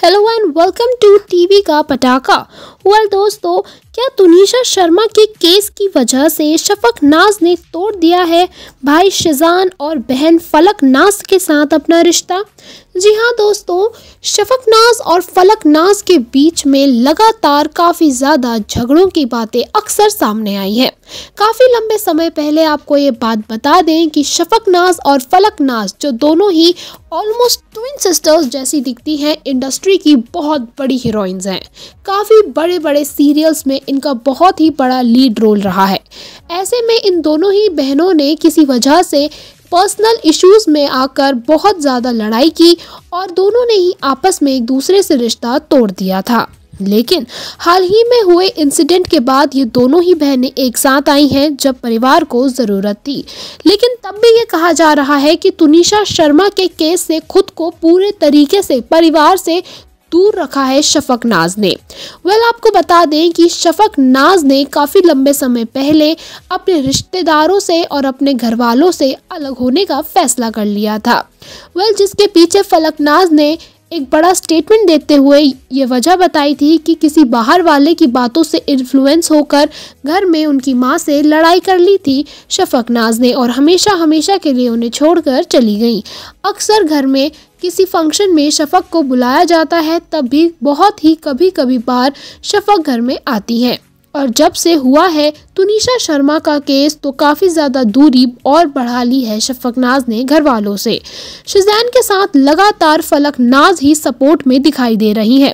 Hello and welcome to TV Ka Pataka. Well दोस्तों क्या तुनिशा शर्मा के केस की वजह से शफक नाज ने तोड़ दिया है भाई शिजान और बहन फलक नाज के साथ अपना रिश्ता जी हाँ दोस्तों शफक नाज और फलक नाज के बीच में लगातार काफ़ी ज़्यादा झगड़ों की बातें अक्सर सामने आई हैं काफ़ी लंबे समय पहले आपको ये बात बता दें कि शफक नाज और फलक नाज जो दोनों ही ऑलमोस्ट ट्विन सिस्टर्स जैसी दिखती हैं इंडस्ट्री की बहुत बड़ी हीरोइंस हैं काफ़ी बड़े बड़े बड़े सीरियल्स में इनका बहुत ही बड़ा लीड रोल रहा है ऐसे में इन दोनों ही बहनों ने किसी वजह से पर्सनल इश्यूज में आकर बहुत ज़्यादा लड़ाई की और दोनों ने ही आपस में एक दूसरे से रिश्ता तोड़ दिया था लेकिन हाल ही में हुए इंसिडेंट के बाद ये दोनों ही बहनें एक साथ आई हैं जब परिवार को ज़रूरत थी लेकिन तब भी ये कहा जा रहा है कि तुनिशा शर्मा के केस से खुद को पूरे तरीके से परिवार से दूर रखा है शफक नाज ने वेल well, आपको बता दें कि शफक नाज ने काफ़ी लंबे समय पहले अपने रिश्तेदारों से और अपने घर वालों से अलग होने का फैसला कर लिया था वेल well, जिसके पीछे फलक नाज ने एक बड़ा स्टेटमेंट देते हुए ये वजह बताई थी कि किसी बाहर वाले की बातों से इन्फ्लुएंस होकर घर में उनकी माँ से लड़ाई कर ली थी शफक नाज ने और हमेशा हमेशा के लिए उन्हें छोड़कर चली गई अक्सर घर में किसी फंक्शन में शफक को बुलाया जाता है तब भी बहुत ही कभी कभी बार शफक घर में आती है और जब से हुआ है तुनिशा शर्मा का केस तो काफ़ी ज़्यादा दूरी और बढ़ा ली है शफक नाज ने घर वालों से शिजैन के साथ लगातार फलक नाज ही सपोर्ट में दिखाई दे रही हैं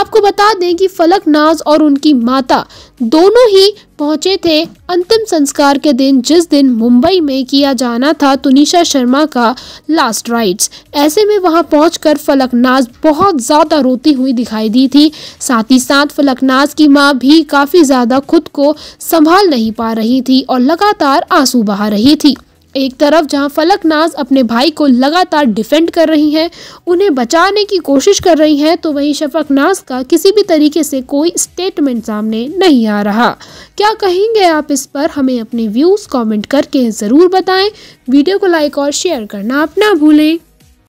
आपको बता दें कि फलक नाज और उनकी माता दोनों ही पहुंचे थे अंतिम संस्कार के दिन जिस दिन मुंबई में किया जाना था तुनिशा शर्मा का लास्ट राइट्स ऐसे में वहां पहुंचकर फलकनाज बहुत ज़्यादा रोती हुई दिखाई दी थी साथ ही साथ फलकनाज की मां भी काफ़ी ज़्यादा खुद को संभाल नहीं पा रही थी और लगातार आंसू बहा रही थी एक तरफ जहां फलकनाज अपने भाई को लगातार डिफेंड कर रही हैं उन्हें बचाने की कोशिश कर रही हैं तो वहीं शफकनाज का किसी भी तरीके से कोई स्टेटमेंट सामने नहीं आ रहा क्या कहेंगे आप इस पर हमें अपने व्यूज़ कमेंट करके ज़रूर बताएं वीडियो को लाइक और शेयर करना आप ना भूलें